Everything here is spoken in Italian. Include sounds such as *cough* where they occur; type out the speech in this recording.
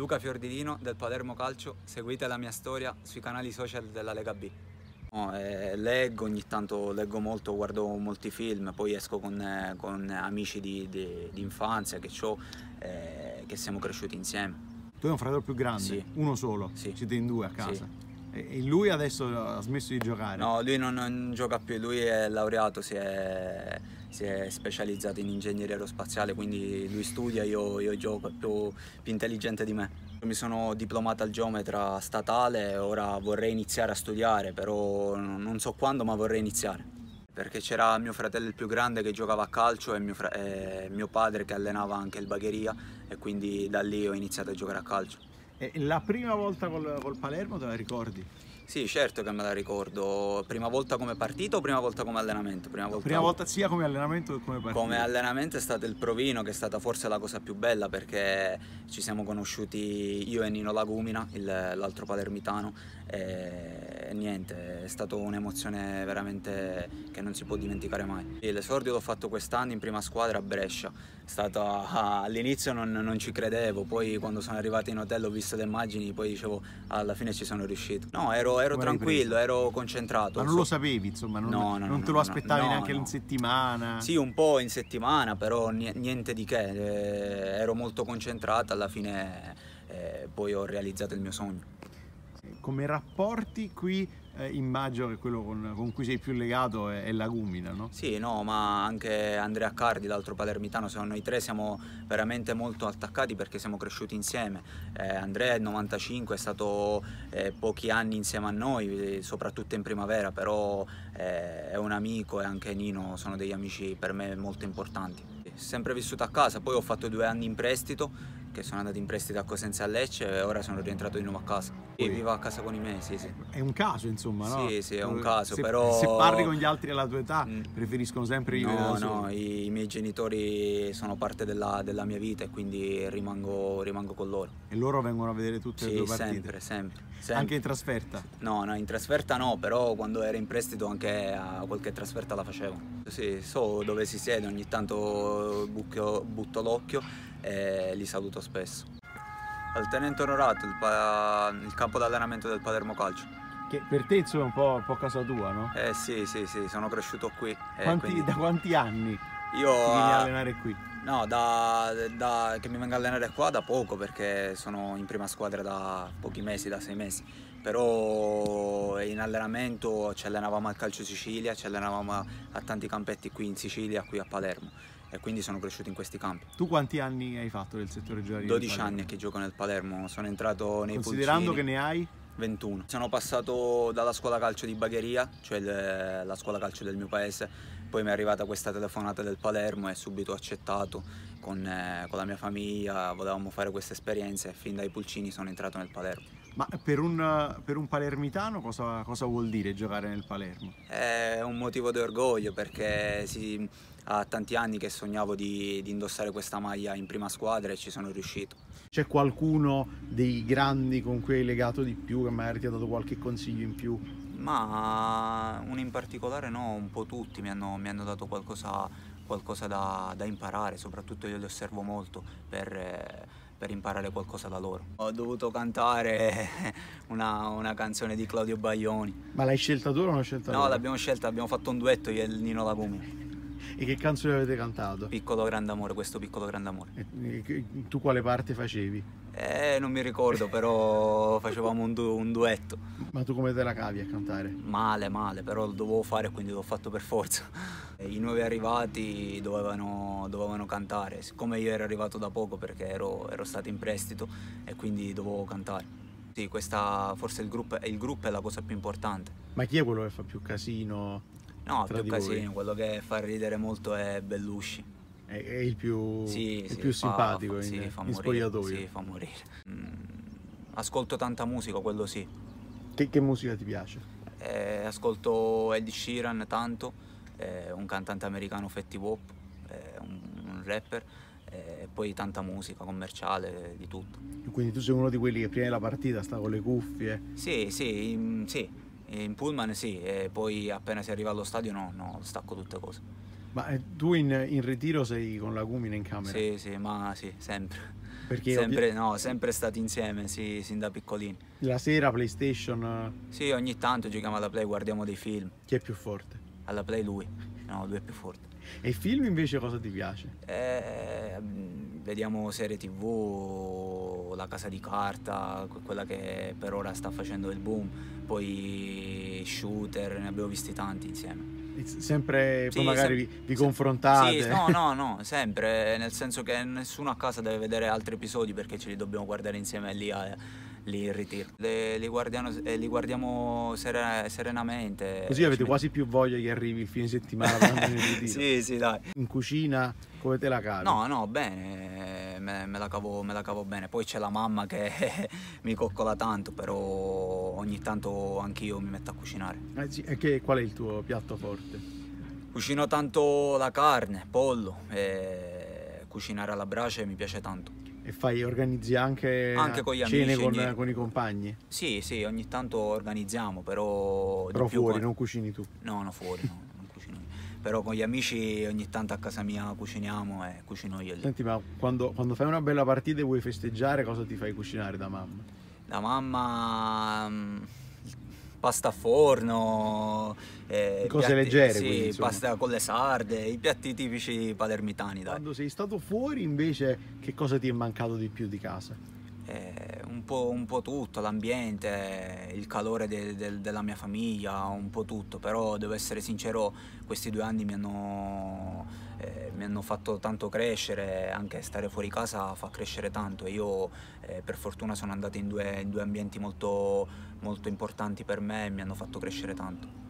Luca Fiordilino del Palermo Calcio, seguite la mia storia sui canali social della Lega B. No, eh, leggo, ogni tanto leggo molto, guardo molti film, poi esco con, eh, con amici di, di, di, infanzia che ho, eh, che siamo cresciuti insieme. Tu hai un fratello più grande? Sì. Uno solo? Sì. Siete in due a casa? Sì. E lui adesso ha smesso di giocare? No, lui non, non gioca più, lui è laureato, si è si è specializzato in ingegneria aerospaziale, quindi lui studia, io, io gioco, è più, più intelligente di me. Mi sono diplomata al geometra statale, ora vorrei iniziare a studiare, però non so quando, ma vorrei iniziare perché c'era mio fratello il più grande che giocava a calcio e mio, e mio, padre che allenava anche il bagheria e quindi da lì ho iniziato a giocare a calcio. E la prima volta col, col Palermo te la ricordi? Sì, certo che me la ricordo. Prima volta come partito o prima volta come allenamento? Prima volta, prima volta sia come allenamento che come partito. Come allenamento è stato il provino, che è stata forse la cosa più bella perché ci siamo conosciuti io e Nino Lagumina, l'altro palermitano. E niente, è stata un'emozione veramente che non si può dimenticare mai. L'esordio l'ho fatto quest'anno in prima squadra a Brescia, ah, all'inizio non, non, ci credevo, poi quando sono arrivato in hotel ho visto le immagini, poi dicevo alla fine ci sono riuscito. No, ero, ero tranquillo, ero concentrato. Ma non lo sapevi insomma, non, no, no, non te lo aspettavi neanche in settimana? Sì, un po' in settimana, però niente di che, eh, ero molto concentrato, alla fine eh, poi ho realizzato il mio sogno come rapporti qui eh, immagino che quello con, con, cui sei più legato è, è Lagumina, no? Sì, no, ma anche Andrea Cardi, l'altro palermitano, siamo noi tre siamo veramente molto attaccati perché siamo cresciuti insieme. Eh, Andrea nel 95 è stato eh, pochi anni insieme a noi, eh, soprattutto in primavera, però eh, è un amico e anche Nino sono degli amici per me molto importanti. Sempre vissuto a casa, poi ho fatto due anni in prestito che sono andato in prestito a Cosenza a Lecce e ora sono rientrato di nuovo a casa. E vivo a casa con i miei, sì, sì. È un caso, insomma, no? Sì, sì, è un eh, caso, se, però... Se parli con gli altri alla tua età, mm. preferiscono sempre i No, no, i, miei genitori sono parte della, della mia vita e quindi rimango, rimango, con loro. E loro vengono a vedere tutte sì, le tue partite? sempre, sempre, sempre. Anche in trasferta? No, no, in trasferta no, però quando ero in prestito anche a qualche trasferta la facevo. Sì, so dove si siede, ogni tanto bucchio, butto l'occhio e li saluto spesso. Al tenente onorato, il, il campo d'allenamento del Palermo Calcio. Che per te insomma è un po', un po', casa tua, no? Eh sì, sì, sì, sono cresciuto qui. Eh, quanti, quindi... Da quanti anni io, ti vieni a allenare qui? No, da, da, che mi venga a allenare qua da poco perché sono in prima squadra da pochi mesi, da sei mesi. Però in allenamento ci allenavamo al Calcio Sicilia, ci allenavamo a, a tanti campetti qui in Sicilia, qui a Palermo e quindi sono cresciuto in questi campi. Tu quanti anni hai fatto nel settore giovanile? 12 anni che gioco nel Palermo, sono entrato nei Considerando Pulcini. che ne hai? 21. Sono passato dalla scuola calcio di Bagheria, cioè le, la scuola calcio del mio paese, poi mi è arrivata questa telefonata del Palermo e subito ho accettato con, eh, con la mia famiglia, volevamo fare questa esperienza e fin dai Pulcini sono entrato nel Palermo. Ma per un, per un palermitano cosa, cosa, vuol dire giocare nel Palermo? È un motivo di orgoglio perché si a tanti anni che sognavo di, di, indossare questa maglia in prima squadra e ci sono riuscito. C'è qualcuno dei grandi con cui hai legato di più che magari ti ha dato qualche consiglio in più? Ma uno in particolare no, un po' tutti mi hanno, mi hanno dato qualcosa, qualcosa da, da, imparare, soprattutto io li osservo molto per... per imparare qualcosa da loro. Ho dovuto cantare *laughs* una, una canzone di Claudio Baglioni. Ma l'hai scelta tu o non l'hai scelta No, l'abbiamo scelta, abbiamo fatto un duetto io e Nino Lagumi. E che canzone avete cantato? Piccolo grande amore, questo piccolo grande amore. E, tu quale parte facevi? Eh, non mi ricordo, però *laughs* facevamo un, du un, duetto. Ma tu come te la cavi a cantare? Male, male, però lo dovevo fare quindi l'ho fatto per forza. *laughs* I nuovi arrivati dovevano, dovevano, cantare, siccome io ero arrivato da poco perché ero, ero stato in prestito e quindi dovevo cantare. Sì, questa, forse il gruppo, il gruppo è la cosa più importante. Ma chi è quello che fa più casino? No, più casino, voi. quello che fa ridere molto è Bellusci. È, è il più, sì, il sì, più fa, simpatico fa, in, sì, fa in spogliatoio. Sì, fa morire. Mm, ascolto tanta musica, quello sì. Che, che musica ti piace? Eh, ascolto Ed Sheeran tanto, eh, un cantante americano fetti pop, eh, un, un, rapper, eh, e poi tanta musica commerciale, di tutto. Quindi tu sei uno di quelli che prima della partita sta con le cuffie? Sì, sì, mm, sì in pullman sì, e poi appena si arriva allo stadio no, no stacco tutte cose. Ma eh, tu in, in ritiro sei con la Gumina in camera? Sì, sì, ma sì, sempre. Perché sempre, no, sempre stati insieme, sì, sin da piccolini. La sera PlayStation? Eh, sì, ogni tanto giochiamo alla Play, guardiamo dei film. Chi è più forte? Alla Play lui, no, lui è più forte. E film invece cosa ti piace? Eh, vediamo serie tv, la casa di carta, quella che per ora sta facendo il boom, poi shooter, ne abbiamo visti tanti insieme. Sempre, sì, poi magari vi, vi confrontate. Sì, no, no, no, *laughs* sempre, nel senso che nessuno a casa deve vedere altri episodi perché ce li dobbiamo guardare insieme lì a li ritiro. Le, li, guardiamo, eh, li guardiamo serenamente. Così avete quasi più voglia che arrivi il fine settimana *laughs* sì, sì, dai. In cucina come te la cavi? No, no, bene, me, me, la, cavo, me la cavo bene. Poi c'è la mamma che *laughs* mi coccola tanto, però ogni tanto anch'io mi metto a cucinare. Eh sì, e che, qual è il tuo piatto forte? Cucino tanto la carne, pollo, e cucinare alla brace mi piace tanto. E fai, organizzi anche, anche con gli cene amici, con, ogni... con, i compagni? Sì, sì, ogni tanto organizziamo, però... Però fuori, con... non cucini tu? No, no, fuori, no, non cucino io. Però con gli amici ogni tanto a casa mia cuciniamo e cucino io lì. Senti, ma quando, quando fai una bella partita e vuoi festeggiare, cosa ti fai cucinare da mamma? Da mamma mm, pasta a forno, eh, cose piatti, leggere, sì, quindi, pasta con le sarde, i piatti tipici palermitani. Dai. Quando sei stato fuori invece che cosa ti è mancato di più di casa? eh, un, po', un, po', tutto, l'ambiente, il calore de, de, della mia famiglia, un po' tutto, però devo essere sincero, questi due anni mi hanno, eh, mi hanno fatto tanto crescere, anche stare fuori casa fa crescere tanto e io eh, per fortuna sono andato in due, in due ambienti molto, molto importanti per me e mi hanno fatto crescere tanto.